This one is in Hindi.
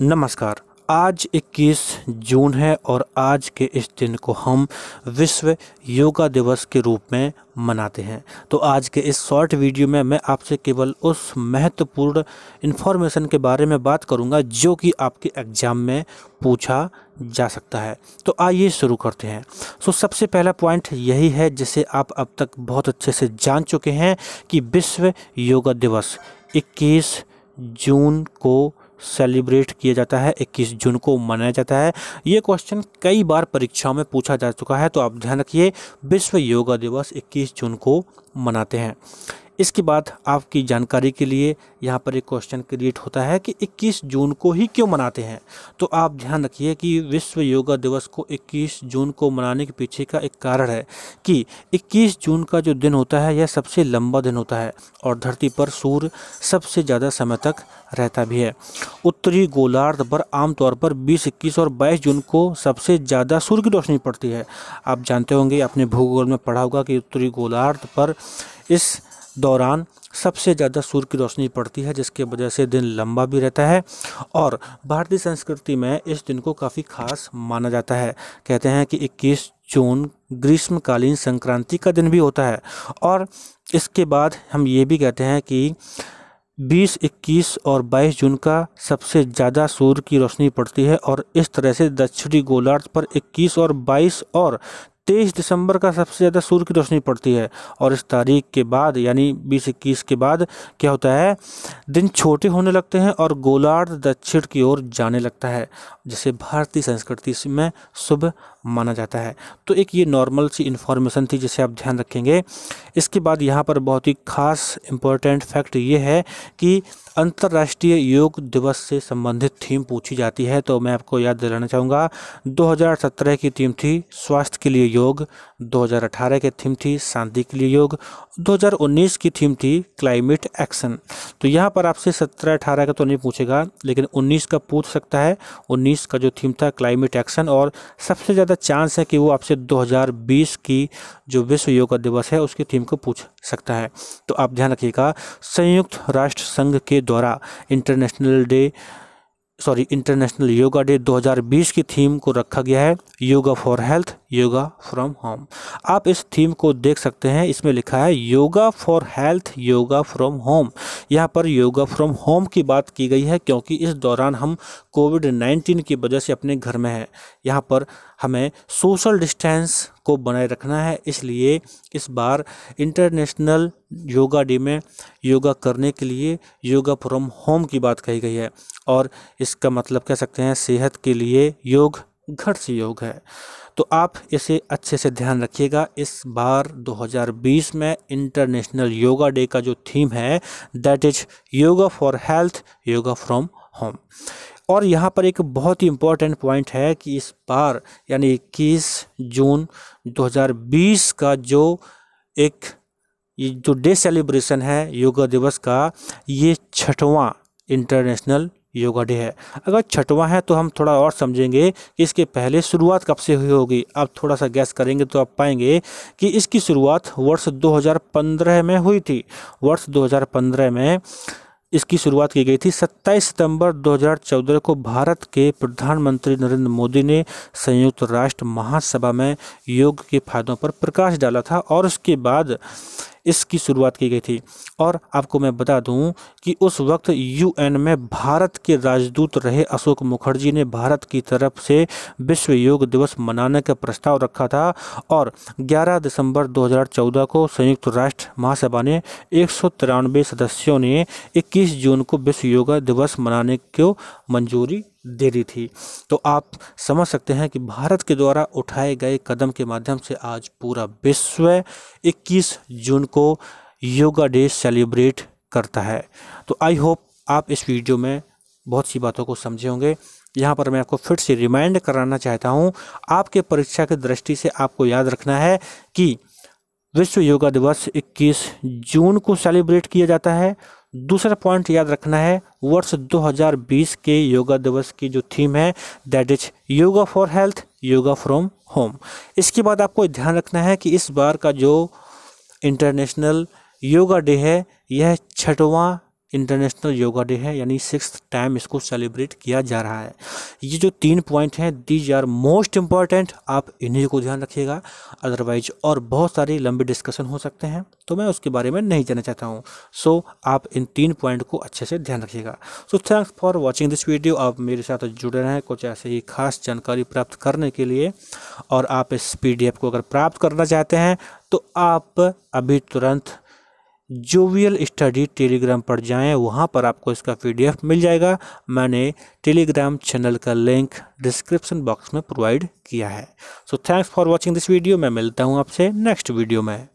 नमस्कार आज 21 जून है और आज के इस दिन को हम विश्व योगा दिवस के रूप में मनाते हैं तो आज के इस शॉर्ट वीडियो में मैं आपसे केवल उस महत्वपूर्ण इन्फॉर्मेशन के बारे में बात करूंगा जो कि आपके एग्ज़ाम में पूछा जा सकता है तो आइए शुरू करते हैं सो तो सबसे पहला पॉइंट यही है जिसे आप अब तक बहुत अच्छे से जान चुके हैं कि विश्व योगा दिवस 21 जून को सेलिब्रेट किया जाता है 21 जून को मनाया जाता है ये क्वेश्चन कई बार परीक्षाओं में पूछा जा चुका है तो आप ध्यान रखिए विश्व योगा दिवस 21 जून को मनाते हैं इसके बाद आपकी जानकारी के लिए यहाँ पर एक क्वेश्चन क्रिएट होता है कि 21 जून को ही क्यों मनाते हैं तो आप ध्यान रखिए कि विश्व योगा दिवस को 21 जून को मनाने के पीछे का एक कारण है कि 21 जून का जो दिन होता है यह सबसे लंबा दिन होता है और धरती पर सूर्य सबसे ज़्यादा समय तक रहता भी है उत्तरी गोलार्ध पर आमतौर पर बीस इक्कीस और बाईस जून को सबसे ज़्यादा सूर्य की रोशनी पड़ती है आप जानते होंगे अपने भूगोल में पढ़ा होगा कि उत्तरी गोलार्ध पर इस दौरान सबसे ज़्यादा सूर्य की रोशनी पड़ती है जिसके वजह से दिन लंबा भी रहता है और भारतीय संस्कृति में इस दिन को काफ़ी खास माना जाता है कहते हैं कि 21 जून ग्रीष्मकालीन संक्रांति का दिन भी होता है और इसके बाद हम ये भी कहते हैं कि 20, 21 और 22 जून का सबसे ज़्यादा सूर्य की रोशनी पड़ती है और इस तरह से दक्षिणी गोलार्ध पर 21 और 22 और तेईस दिसंबर का सबसे ज़्यादा सूर्य की रोशनी पड़ती है और इस तारीख के बाद यानी बीस इक्कीस के बाद क्या होता है दिन छोटे होने लगते हैं और गोलार्ध दक्षिण की ओर जाने लगता है जिसे भारतीय संस्कृति में शुभ माना जाता है तो एक ये नॉर्मल सी इन्फॉर्मेशन थी जिसे आप ध्यान रखेंगे इसके बाद यहाँ पर बहुत ही खास इम्पोर्टेंट फैक्ट ये है कि अंतर्राष्ट्रीय योग दिवस से संबंधित थीम पूछी जाती है तो मैं आपको याद दिलाना चाहूँगा 2017 की थीम थी स्वास्थ्य के लिए योग 2018 की थीम थी शांति के लिए योग 2019 की थीम थी क्लाइमेट एक्शन तो यहाँ पर आपसे 17 18 का तो नहीं पूछेगा लेकिन 19 का पूछ सकता है 19 का जो थीम था क्लाइमेट एक्शन और सबसे ज़्यादा चांस है कि वो आपसे 2020 की जो विश्व योगा दिवस है उसकी थीम को पूछ सकता है तो आप ध्यान रखिएगा संयुक्त राष्ट्र संघ के द्वारा international day sorry international yoga day 2020 की थीम को रखा गया है yoga for health yoga from home आप इस थीम को देख सकते हैं इसमें लिखा है yoga for health yoga from home यहाँ पर योगा फ्रॉम होम की बात की गई है क्योंकि इस दौरान हम कोविड 19 की वजह से अपने घर में हैं यहाँ पर हमें सोशल डिस्टेंस को बनाए रखना है इसलिए इस बार इंटरनेशनल योगा डे में योगा करने के लिए योगा फ्रॉम होम की बात कही गई है और इसका मतलब कह सकते हैं सेहत के लिए योग घर से योग है तो आप इसे अच्छे से ध्यान रखिएगा इस बार 2020 में इंटरनेशनल योगा डे का जो थीम है that is yoga for health yoga from home और यहाँ पर एक बहुत ही इम्पोर्टेंट पॉइंट है कि इस बार यानी इक्कीस जून 2020 का जो एक जो डे सेलिब्रेशन है योगा दिवस का ये छठवां इंटरनेशनल योगा डे है अगर छठवां है तो हम थोड़ा और समझेंगे कि इसके पहले शुरुआत कब से हुई होगी आप थोड़ा सा गैस करेंगे तो आप पाएंगे कि इसकी शुरुआत वर्ष 2015 में हुई थी वर्ष 2015 में इसकी शुरुआत की गई थी 27 सितंबर 2014 को भारत के प्रधानमंत्री नरेंद्र मोदी ने संयुक्त राष्ट्र महासभा में योग के फायदों पर प्रकाश डाला था और उसके बाद इसकी शुरुआत की गई थी और आपको मैं बता दूं कि उस वक्त यूएन में भारत के राजदूत रहे अशोक मुखर्जी ने भारत की तरफ से विश्व योग दिवस मनाने का प्रस्ताव रखा था और 11 दिसंबर 2014 को संयुक्त राष्ट्र महासभा ने एक सदस्यों ने 21 जून को विश्व योगा दिवस मनाने को मंजूरी दे दी थी तो आप समझ सकते हैं कि भारत के द्वारा उठाए गए कदम के माध्यम से आज पूरा विश्व 21 जून को योगा डे सेलिब्रेट करता है तो आई होप आप इस वीडियो में बहुत सी बातों को समझे होंगे यहाँ पर मैं आपको फिर से रिमाइंड कराना चाहता हूँ आपके परीक्षा की दृष्टि से आपको याद रखना है कि विश्व योगा दिवस 21 जून को सेलिब्रेट किया जाता है दूसरा पॉइंट याद रखना है वर्ष 2020 के योगा दिवस की जो थीम है that is yoga for health yoga from home इसके बाद आपको ध्यान रखना है कि इस बार का जो इंटरनेशनल योगा डे है यह छठवां इंटरनेशनल योगा डे है यानी सिक्स टाइम इसको सेलिब्रेट किया जा रहा है ये जो तीन पॉइंट हैं दीज आर मोस्ट इम्पॉर्टेंट आप इन्हीं को ध्यान रखिएगा अदरवाइज और बहुत सारे लंबे डिस्कशन हो सकते हैं तो मैं उसके बारे में नहीं जानना चाहता हूँ सो so, आप इन तीन पॉइंट को अच्छे से ध्यान रखिएगा so thanks for watching this video आप मेरे साथ जुड़े रहें कुछ ऐसे ही खास जानकारी प्राप्त करने के लिए और आप इस पी को अगर प्राप्त करना चाहते हैं तो आप अभी तुरंत जोवियल स्टडी टेलीग्राम पर जाएं वहां पर आपको इसका पीडीएफ मिल जाएगा मैंने टेलीग्राम चैनल का लिंक डिस्क्रिप्शन बॉक्स में प्रोवाइड किया है so thanks for watching this video मैं मिलता हूं आपसे नेक्स्ट वीडियो में